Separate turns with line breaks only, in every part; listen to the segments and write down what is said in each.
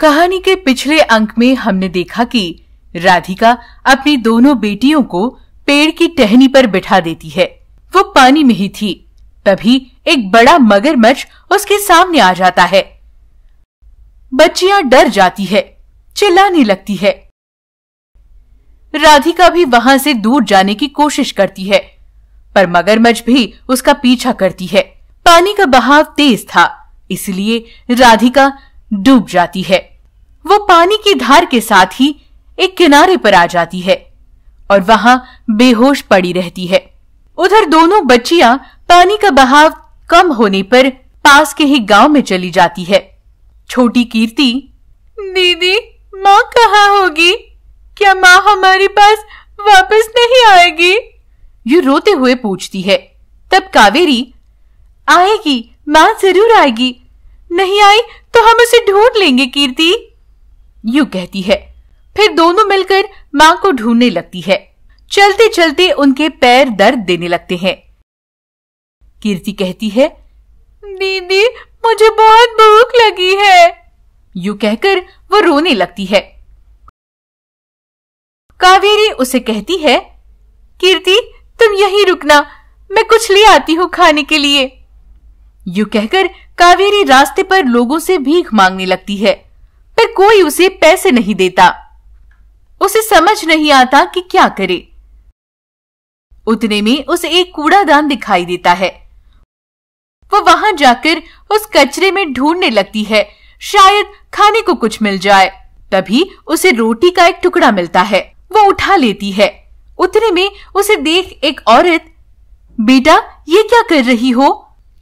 कहानी के पिछले अंक में हमने देखा कि राधिका अपनी दोनों बेटियों को पेड़ की टहनी पर बिठा देती है वो पानी में ही थी तभी एक बड़ा मगरमच्छ उसके सामने आ जाता है बच्चियां डर जाती है चिल्लाने लगती है राधिका भी वहां से दूर जाने की कोशिश करती है पर मगरमच्छ भी उसका पीछा करती है पानी का बहाव तेज था इसलिए राधिका डूब जाती है वो पानी की धार के साथ ही एक किनारे पर आ जाती है और वहां बेहोश पड़ी रहती है उधर दोनों बच्चियां पानी का बहाव कम होने पर पास के ही गांव में चली जाती है छोटी कीर्ति दीदी माँ कहाँ होगी क्या माँ हमारे पास वापस नहीं आएगी यू रोते हुए पूछती है तब कावेरी आएगी माँ जरूर आएगी नहीं आई तो हम उसे ढूंढ लेंगे कीर्ति यू कहती है फिर दोनों मिलकर माँ को ढूंढने लगती है चलते चलते उनके पैर दर्द देने लगते हैं कीर्ति कहती है दीदी मुझे बहुत भूख लगी है यू कहकर वो रोने लगती है कावेरी उसे कहती है कीर्ति तुम यहीं रुकना मैं कुछ ले आती हूँ खाने के लिए यू कहकर कावेरी रास्ते पर लोगों से भीख मांगने लगती है पर कोई उसे पैसे नहीं देता उसे समझ नहीं आता कि क्या करे उतने में उसे एक कूड़ादान दिखाई देता है वो वहां जाकर उस कचरे में ढूंढने लगती है शायद खाने को कुछ मिल जाए तभी उसे रोटी का एक टुकड़ा मिलता है वो उठा लेती है उतने में उसे देख एक औरत बेटा ये क्या कर रही हो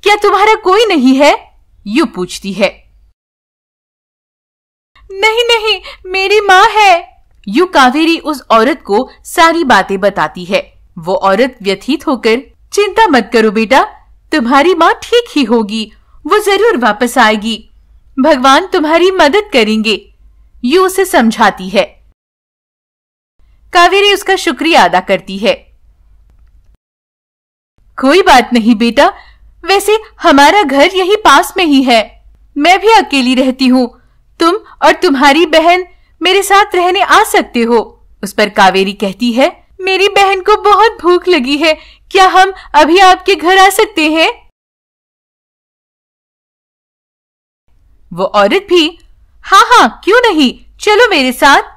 क्या तुम्हारा कोई नहीं है यू पूछती है नहीं नहीं मेरी माँ है यू कावेरी उस औरत को सारी बातें बताती है वो औरत व्यथित होकर चिंता मत करो बेटा तुम्हारी माँ ठीक ही होगी वो जरूर वापस आएगी भगवान तुम्हारी मदद करेंगे यू उसे समझाती है कावेरी उसका शुक्रिया अदा करती है कोई बात नहीं बेटा वैसे हमारा घर यही पास में ही है मैं भी अकेली रहती हूँ तुम और तुम्हारी बहन मेरे साथ रहने आ सकते हो उस पर कावेरी कहती है मेरी बहन को बहुत भूख लगी है क्या हम अभी आपके घर आ सकते हैं वो औरत भी हाँ हाँ क्यों नहीं चलो मेरे साथ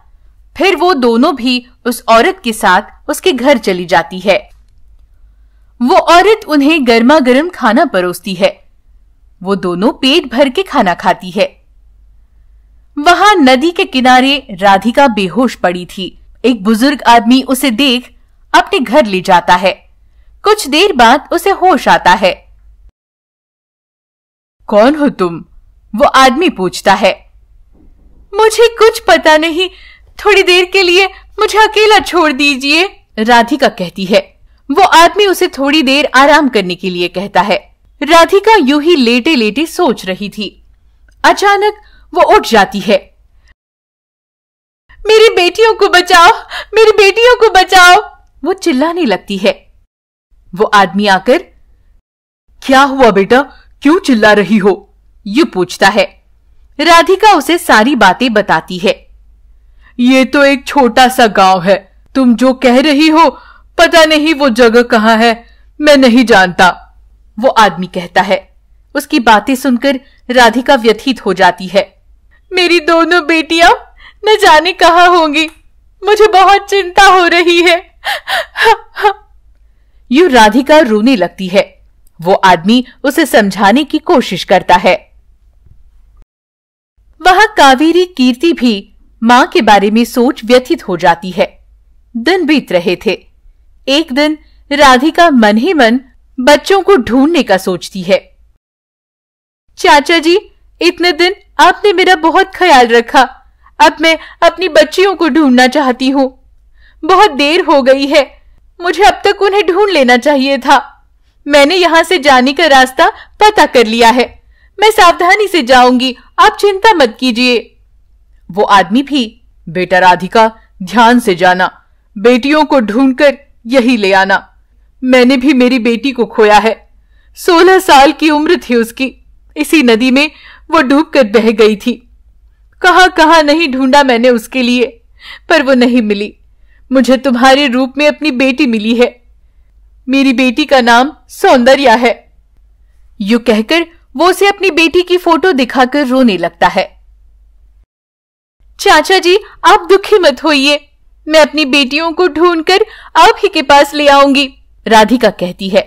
फिर वो दोनों भी उस औरत के साथ उसके घर चली जाती है वो औरत उन्हें गर्मा गर्म खाना परोसती है वो दोनों पेट भर के खाना खाती है वहां नदी के किनारे राधिका बेहोश पड़ी थी एक बुजुर्ग आदमी उसे देख अपने घर ले जाता है कुछ देर बाद उसे होश आता है कौन हो तुम वो आदमी पूछता है मुझे कुछ पता नहीं थोड़ी देर के लिए मुझे अकेला छोड़ दीजिए राधिका कहती है वो आदमी उसे थोड़ी देर आराम करने के लिए कहता है राधिका यू ही लेटे लेटे सोच रही थी अचानक वो उठ जाती है मेरी बेटियों को बचाओ मेरी बेटियों को बचाओ वो चिल्लाने लगती है वो आदमी आकर क्या हुआ बेटा क्यों चिल्ला रही हो यू पूछता है राधिका उसे सारी बातें बताती है ये तो एक छोटा सा गांव है तुम जो कह रही हो पता नहीं वो जगह कहाँ है मैं नहीं जानता वो आदमी कहता है उसकी बातें सुनकर राधिका व्यथित हो जाती है मेरी दोनों बेटिया न जाने कहा होंगी मुझे बहुत चिंता हो रही है यू राधिका रोने लगती है वो आदमी उसे समझाने की कोशिश करता है वह कावेरी कीर्ति भी माँ के बारे में सोच व्यथित हो जाती है दिन बीत रहे थे एक दिन राधिका मन ही मन बच्चों को ढूंढने का सोचती है चाचा जी इतने दिन आपने मेरा बहुत ख्याल रखा अब मैं अपनी बच्चियों को ढूंढना चाहती हूँ बहुत देर हो गई है मुझे अब तक उन्हें ढूंढ लेना चाहिए था मैंने यहाँ से जाने का रास्ता पता कर लिया है मैं सावधानी से जाऊंगी आप चिंता मत कीजिए वो आदमी भी बेटा राधिका ध्यान से जाना बेटियों को ढूंढकर यही ले आना मैंने भी मेरी बेटी को खोया है सोलह साल की उम्र थी उसकी इसी नदी में वो डूब कर बह गई थी कहा कहाँ नहीं ढूंढा मैंने उसके लिए पर वो नहीं मिली मुझे तुम्हारे रूप में अपनी बेटी मिली है मेरी बेटी का नाम सौंदर्या है यू कहकर वो उसे अपनी बेटी की फोटो दिखाकर रोने लगता है चाचा जी आप दुखी मत होइए मैं अपनी बेटियों को ढूंढकर आप ही के पास ले आऊंगी राधिका कहती है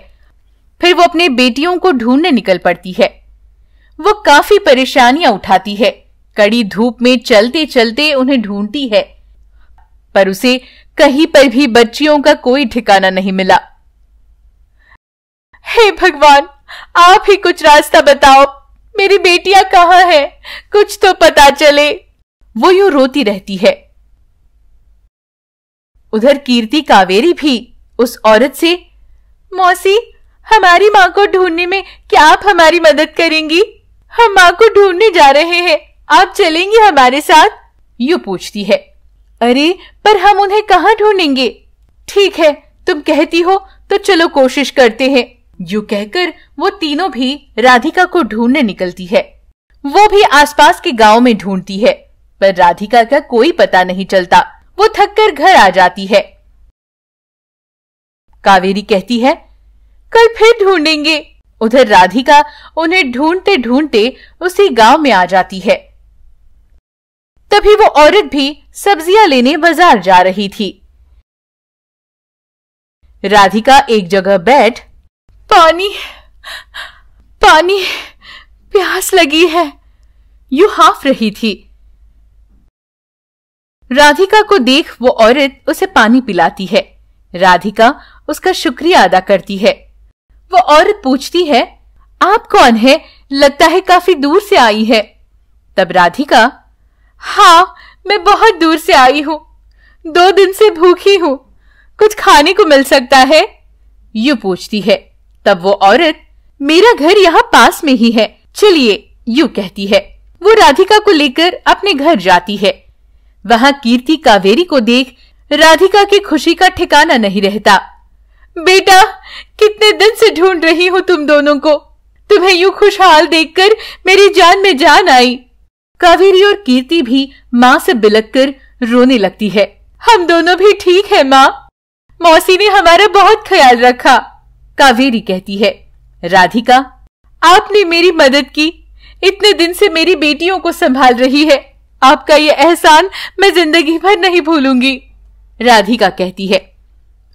फिर वो अपने बेटियों को ढूंढने निकल पड़ती है वो काफी परेशानियां उठाती है कड़ी धूप में चलते चलते उन्हें ढूंढती है पर उसे कहीं पर भी बच्चियों का कोई ठिकाना नहीं मिला हे भगवान आप ही कुछ रास्ता बताओ मेरी बेटियां कहाँ है कुछ तो पता चले वो यूं रोती रहती है उधर कीर्ति कावेरी भी उस औरत से मौसी हमारी माँ को ढूंढने में क्या आप हमारी मदद करेंगी हम माँ को ढूंढने जा रहे हैं आप चलेंगी हमारे साथ यू पूछती है अरे पर हम उन्हें कहाँ ढूंढेंगे ठीक है तुम कहती हो तो चलो कोशिश करते हैं यू कहकर वो तीनों भी राधिका को ढूंढने निकलती है वो भी आसपास के गांव में ढूंढती है पर राधिका का कोई पता नहीं चलता वो थक कर घर आ जाती है कावेरी कहती है कल फिर ढूंढेंगे उधर राधिका उन्हें ढूंढते ढूंढते उसी गांव में आ जाती है तभी वो औरत भी सब्जियां लेने बाजार जा रही थी राधिका एक जगह बैठ पानी पानी प्यास लगी है यू हाफ रही थी राधिका को देख वो औरत उसे पानी पिलाती है राधिका उसका शुक्रिया अदा करती है वो औरत पूछती है आप कौन है लगता है काफी दूर से आई है तब राधिका हाँ मैं बहुत दूर से आई हूँ दो दिन से भूखी हूँ कुछ खाने को मिल सकता है यू पूछती है तब वो औरत मेरा घर यहाँ पास में ही है चलिए यू कहती है वो राधिका को लेकर अपने घर जाती है वहां कीर्ति कावेरी को देख राधिका की खुशी का ठिकाना नहीं रहता बेटा कितने दिन से ढूंढ रही हूँ तुम दोनों को तुम्हें यूं खुशहाल देखकर मेरी जान में जान आई कावेरी और कीर्ति भी माँ से बिलक कर रोने लगती है हम दोनों भी ठीक है माँ मौसी ने हमारा बहुत ख्याल रखा कावेरी कहती है राधिका आपने मेरी मदद की इतने दिन से मेरी बेटियों को संभाल रही है आपका ये एहसान मैं जिंदगी भर नहीं भूलूंगी राधिका कहती है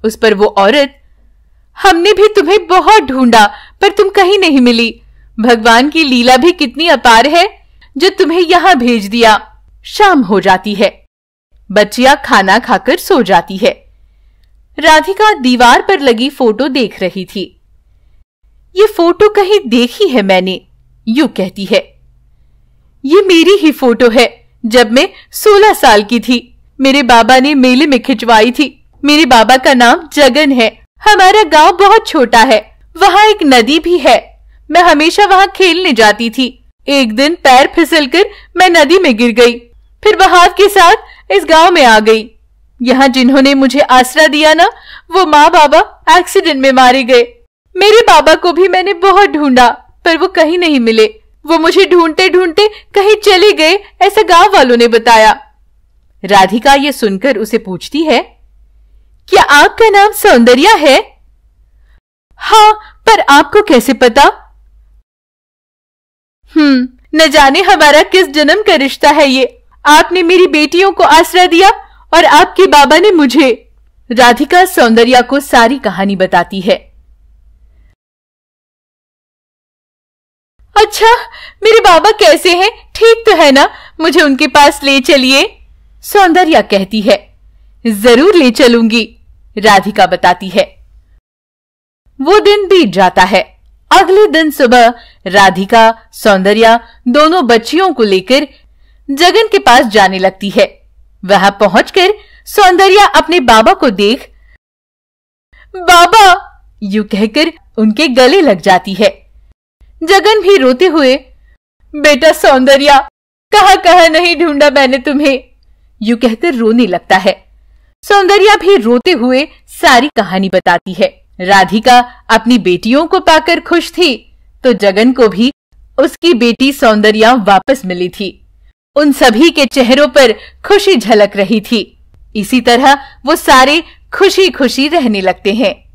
उस पर वो औरत हमने भी तुम्हें बहुत ढूंढा पर तुम कहीं नहीं मिली भगवान की लीला भी कितनी अपार है जो तुम्हें यहाँ भेज दिया शाम हो जाती है बच्चिया खाना खाकर सो जाती है राधिका दीवार पर लगी फोटो देख रही थी ये फोटो कहीं देखी है मैंने यू कहती है ये मेरी ही फोटो है जब मैं सोलह साल की थी मेरे बाबा ने मेले में खिंचवाई थी मेरे बाबा का नाम जगन है हमारा गांव बहुत छोटा है वहाँ एक नदी भी है मैं हमेशा वहाँ खेलने जाती थी एक दिन पैर फिसलकर मैं नदी में गिर गई फिर बहाव के साथ इस गांव में आ गई यहाँ जिन्होंने मुझे आसरा दिया ना वो माँ बाबा एक्सीडेंट में मारे गए मेरे बाबा को भी मैंने बहुत ढूंढा पर वो कहीं नहीं मिले वो मुझे ढूंढते ढूंढते कहीं चले गए ऐसा गांव वालों ने बताया राधिका ये सुनकर उसे पूछती है क्या आपका नाम सौंदर्या है हाँ पर आपको कैसे पता हम्म न जाने हमारा किस जन्म का रिश्ता है ये आपने मेरी बेटियों को आसरा दिया और आपके बाबा ने मुझे राधिका सौंदर्या को सारी कहानी बताती है अच्छा मेरे बाबा कैसे हैं ठीक तो है ना मुझे उनके पास ले चलिए सौंदर्या कहती है जरूर ले चलूंगी राधिका बताती है वो दिन बीत जाता है अगले दिन सुबह राधिका सौंदर्या दोनों बच्चियों को लेकर जगन के पास जाने लगती है वहां पहुंचकर सौंदर्या अपने बाबा को देख बाबा यू कहकर उनके गले लग जाती है जगन भी रोते हुए बेटा सौंदर्या कहा कहा नहीं ढूंढा मैंने तुम्हें यू कहते रोने लगता है सौंदर्या भी रोते हुए सारी कहानी बताती है राधिका अपनी बेटियों को पाकर खुश थी तो जगन को भी उसकी बेटी सौंदर्या वापस मिली थी उन सभी के चेहरों पर खुशी झलक रही थी इसी तरह वो सारे खुशी खुशी रहने लगते हैं